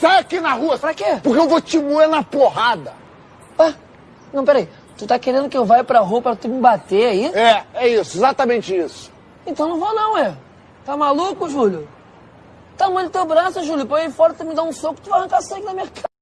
Sai aqui na rua! Pra quê? Porque eu vou te moer na porrada! Ah, não, peraí. Tu tá querendo que eu vá pra rua pra tu me bater aí? É, é, é isso, exatamente isso. Então não vou não, é. Tá maluco, Júlio? Tamanho do teu braço, Júlio. Põe aí fora, tu me dá um soco, tu vai arrancar sangue na minha cara.